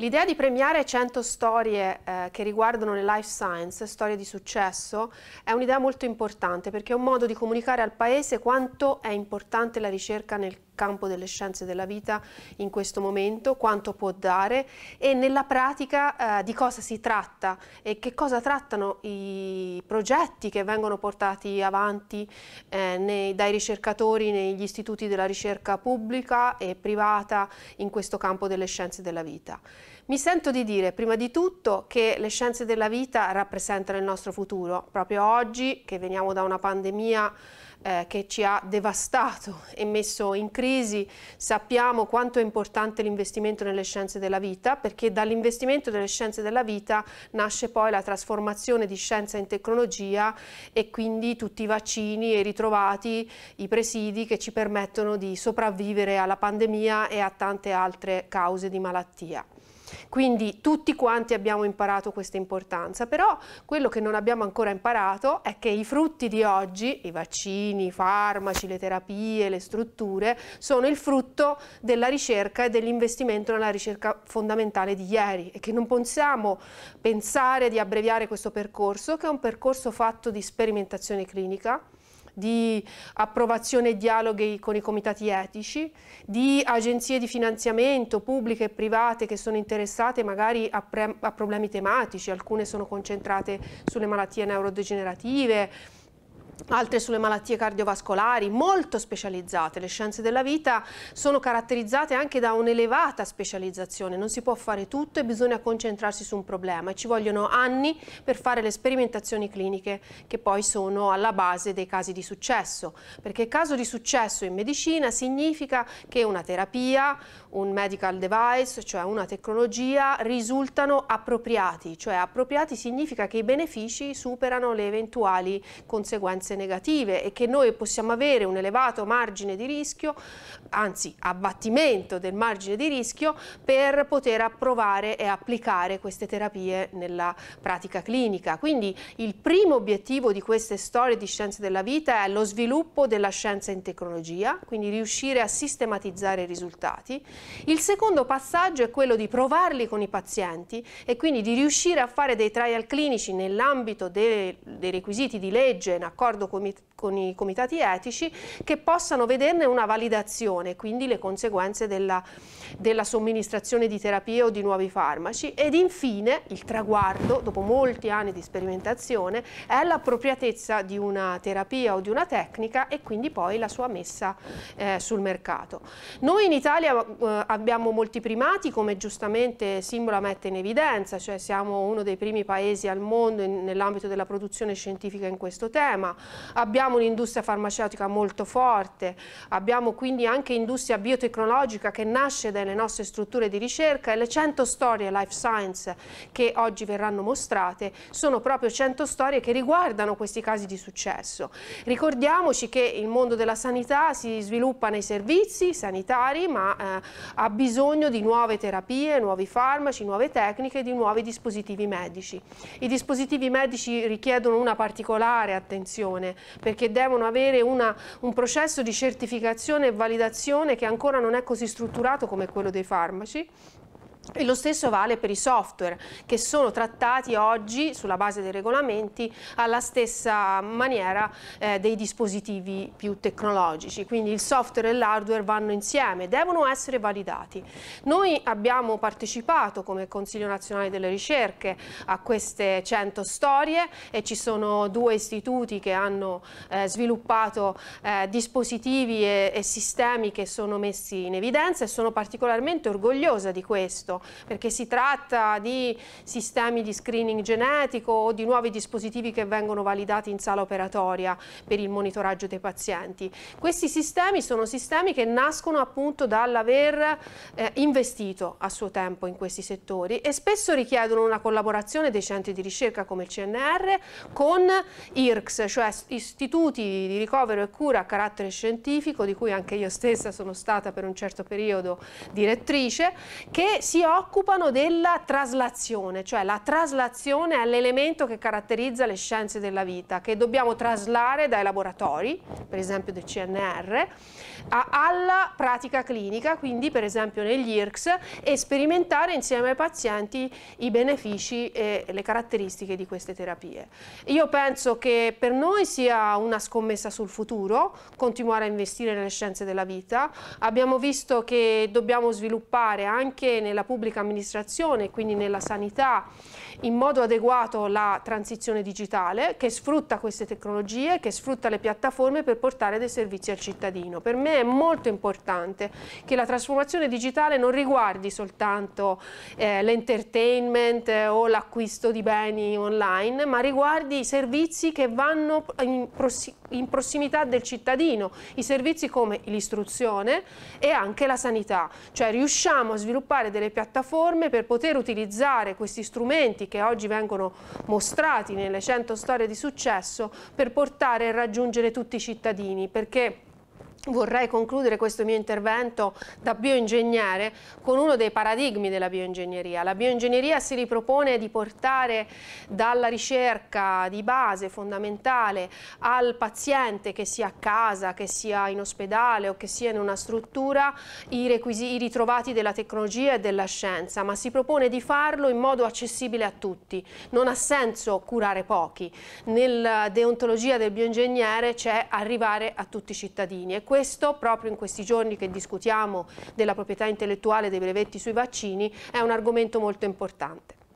L'idea di premiare 100 storie eh, che riguardano le life science, storie di successo, è un'idea molto importante perché è un modo di comunicare al Paese quanto è importante la ricerca nel campo delle scienze della vita in questo momento, quanto può dare e nella pratica eh, di cosa si tratta e che cosa trattano i progetti che vengono portati avanti eh, nei, dai ricercatori negli istituti della ricerca pubblica e privata in questo campo delle scienze della vita. Mi sento di dire prima di tutto che le scienze della vita rappresentano il nostro futuro. Proprio oggi che veniamo da una pandemia eh, che ci ha devastato e messo in crisi, sappiamo quanto è importante l'investimento nelle scienze della vita perché dall'investimento nelle scienze della vita nasce poi la trasformazione di scienza in tecnologia e quindi tutti i vaccini e i ritrovati, i presidi che ci permettono di sopravvivere alla pandemia e a tante altre cause di malattia. Quindi tutti quanti abbiamo imparato questa importanza, però quello che non abbiamo ancora imparato è che i frutti di oggi, i vaccini, i farmaci, le terapie, le strutture, sono il frutto della ricerca e dell'investimento nella ricerca fondamentale di ieri e che non possiamo pensare di abbreviare questo percorso che è un percorso fatto di sperimentazione clinica, di approvazione e dialoghi con i comitati etici, di agenzie di finanziamento pubbliche e private che sono interessate magari a, a problemi tematici, alcune sono concentrate sulle malattie neurodegenerative, altre sulle malattie cardiovascolari, molto specializzate. Le scienze della vita sono caratterizzate anche da un'elevata specializzazione, non si può fare tutto e bisogna concentrarsi su un problema. Ci vogliono anni per fare le sperimentazioni cliniche che poi sono alla base dei casi di successo, perché caso di successo in medicina significa che una terapia, un medical device, cioè una tecnologia, risultano appropriati, cioè appropriati significa che i benefici superano le eventuali conseguenze conseguenze negative e che noi possiamo avere un elevato margine di rischio, anzi abbattimento del margine di rischio per poter approvare e applicare queste terapie nella pratica clinica. Quindi il primo obiettivo di queste storie di scienze della vita è lo sviluppo della scienza in tecnologia, quindi riuscire a sistematizzare i risultati. Il secondo passaggio è quello di provarli con i pazienti e quindi di riuscire a fare dei trial clinici nell'ambito dei, dei requisiti di legge in accordo accordo con, con i comitati etici che possano vederne una validazione, quindi le conseguenze della, della somministrazione di terapie o di nuovi farmaci. Ed infine il traguardo, dopo molti anni di sperimentazione, è l'appropriatezza di una terapia o di una tecnica e quindi poi la sua messa eh, sul mercato. Noi in Italia eh, abbiamo molti primati, come giustamente Simbola mette in evidenza, cioè siamo uno dei primi paesi al mondo nell'ambito della produzione scientifica in questo tema, abbiamo un'industria farmaceutica molto forte, abbiamo quindi anche industria biotecnologica che nasce dalle nostre strutture di ricerca e le 100 storie life science che oggi verranno mostrate sono proprio 100 storie che riguardano questi casi di successo. Ricordiamoci che il mondo della sanità si sviluppa nei servizi sanitari ma eh, ha bisogno di nuove terapie, nuovi farmaci, nuove tecniche, di nuovi dispositivi medici. I dispositivi medici richiedono una particolare attenzione formazione, perché devono avere una, un processo di certificazione e validazione che ancora non è così strutturato come quello dei farmaci e lo stesso vale per i software che sono trattati oggi sulla base dei regolamenti alla stessa maniera eh, dei dispositivi più tecnologici, quindi il software e l'hardware vanno insieme, devono essere validati. Noi abbiamo partecipato come Consiglio Nazionale delle Ricerche a queste 100 storie e ci sono due istituti che hanno eh, sviluppato eh, dispositivi e, e sistemi che sono messi in evidenza e sono particolarmente orgogliosa di questo perché si tratta di sistemi di screening genetico o di nuovi dispositivi che vengono validati in sala operatoria per il monitoraggio dei pazienti. Questi sistemi sono sistemi che nascono appunto dall'aver eh, investito a suo tempo in questi settori e spesso richiedono una collaborazione dei centri di ricerca come il CNR con IRCS, cioè istituti di ricovero e cura a carattere scientifico, di cui anche io stessa sono stata per un certo periodo direttrice, che si occupano della traslazione, cioè la traslazione è l'elemento che caratterizza le scienze della vita, che dobbiamo traslare dai laboratori, per esempio del CNR, a, alla pratica clinica, quindi per esempio negli IRCS, e sperimentare insieme ai pazienti i benefici e le caratteristiche di queste terapie. Io penso che per noi sia una scommessa sul futuro, continuare a investire nelle scienze della vita. Abbiamo visto che dobbiamo sviluppare anche nella pubblica amministrazione, quindi nella sanità, in modo adeguato la transizione digitale, che sfrutta queste tecnologie, che sfrutta le piattaforme per portare dei servizi al cittadino. Per me è molto importante che la trasformazione digitale non riguardi soltanto eh, l'entertainment eh, o l'acquisto di beni online, ma riguardi i servizi che vanno in prossimità in prossimità del cittadino, i servizi come l'istruzione e anche la sanità, cioè riusciamo a sviluppare delle piattaforme per poter utilizzare questi strumenti che oggi vengono mostrati nelle 100 storie di successo per portare e raggiungere tutti i cittadini, perché Vorrei concludere questo mio intervento da bioingegnere con uno dei paradigmi della bioingegneria. La bioingegneria si ripropone di portare dalla ricerca di base fondamentale al paziente che sia a casa, che sia in ospedale o che sia in una struttura i, i ritrovati della tecnologia e della scienza, ma si propone di farlo in modo accessibile a tutti. Non ha senso curare pochi. Nella deontologia del bioingegnere c'è arrivare a tutti i cittadini questo, proprio in questi giorni che discutiamo della proprietà intellettuale dei brevetti sui vaccini, è un argomento molto importante.